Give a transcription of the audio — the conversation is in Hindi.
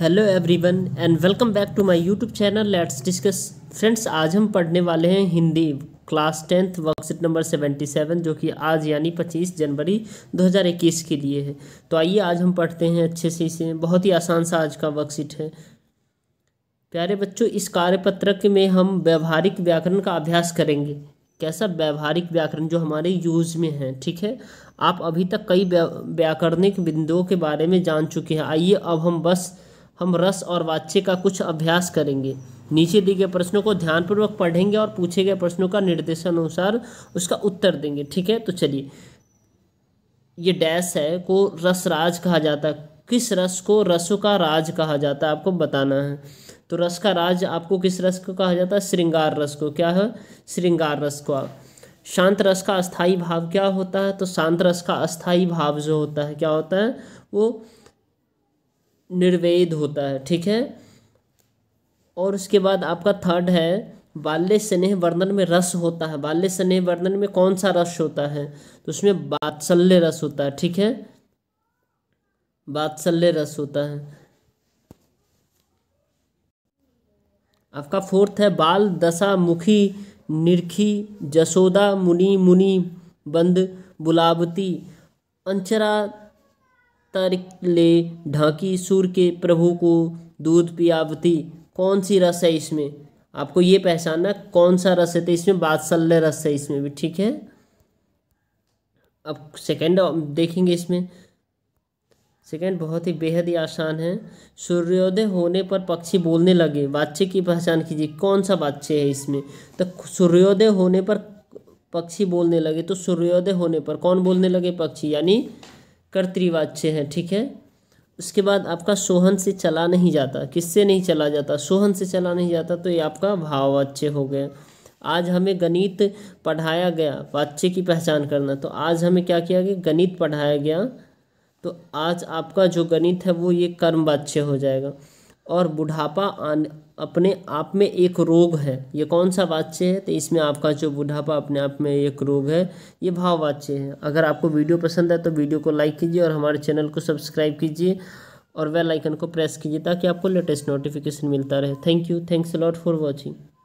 hello everyone and welcome back to my YouTube channel let's discuss friends आज हम पढ़ने वाले हैं Hindi class tenth worksheet number seventy seven जो कि आज यानी पच्चीस जनवरी दो हज़ार इक्कीस के लिए है तो आइए आज हम पढ़ते हैं अच्छे से इसे बहुत ही आसान सा आज का वर्कशीट है प्यारे बच्चों इस कार्यपत्रक में हम व्यवहारिक व्याकरण का अभ्यास करेंगे कैसा व्यवहारिक व्याकरण जो हमारे यूज में है ठीक है आप अभी तक कई व्याकरणिक बिंदुओं के बारे में जान चुके हैं आइए अब हम बस हम रस और वाच्य का कुछ अभ्यास करेंगे नीचे दिए गए प्रश्नों को ध्यानपूर्वक पढ़ेंगे और पूछे गए प्रश्नों का निर्देशानुसार उसका उत्तर देंगे ठीक है तो चलिए ये डैश है को रसराज कहा जाता है किस रस को रसों का राज कहा जाता है आपको बताना है तो रस का राज आपको किस रस को कहा जाता है श्रृंगार रस को क्या है श्रृंगार रस को आप शांत रस का अस्थाई भाव क्या होता है तो शांत रस का अस्थाई भाव जो होता है क्या होता है वो निर्वेद होता है ठीक है और उसके बाद आपका थर्ड है बाल्य स्नेह वर्णन में रस होता है बाल्य स्नेह वर्णन में कौन सा रस होता है तो उसमें बात्सल्य रस होता है ठीक है बात्सल्य रस होता है आपका फोर्थ है बाल दशा मुखी निरखी जसोदा मुनि मुनि बंद बुलावती अंचरा तर्क ले ढाकी सुर के प्रभु को दूध पियावती कौन सी रस है इसमें आपको ये पहचानना कौन सा रस है तो इसमें बात्सल्य रस है इसमें भी ठीक है अब सेकंड देखेंगे इसमें सेकंड बहुत ही बेहद ही आसान है सूर्योदय होने पर पक्षी बोलने लगे बाच्य की पहचान कीजिए कौन सा बाच्य है इसमें तो सूर्योदय होने पर पक्षी बोलने लगे तो सूर्योदय होने पर कौन बोलने लगे पक्षी यानी कर्तवाच्य है ठीक है उसके बाद आपका सोहन से चला नहीं जाता किससे नहीं चला जाता सोहन से चला नहीं जाता तो ये आपका भाववाच्य हो गया आज हमें गणित पढ़ाया गया वाच्य की पहचान करना तो आज हमें क्या किया गया गणित पढ़ाया गया तो आज आपका जो गणित है वो ये कर्म वाच्य हो जाएगा और बुढ़ापा अपने आप में एक रोग है ये कौन सा वाच्य है तो इसमें आपका जो बुढ़ापा अपने आप में एक रोग है ये भाव वाच्य है अगर आपको वीडियो पसंद है तो वीडियो को लाइक कीजिए और हमारे चैनल को सब्सक्राइब कीजिए और वेल आइकन को प्रेस कीजिए ताकि आपको लेटेस्ट नोटिफिकेशन मिलता रहे thank you thanks a lot for watching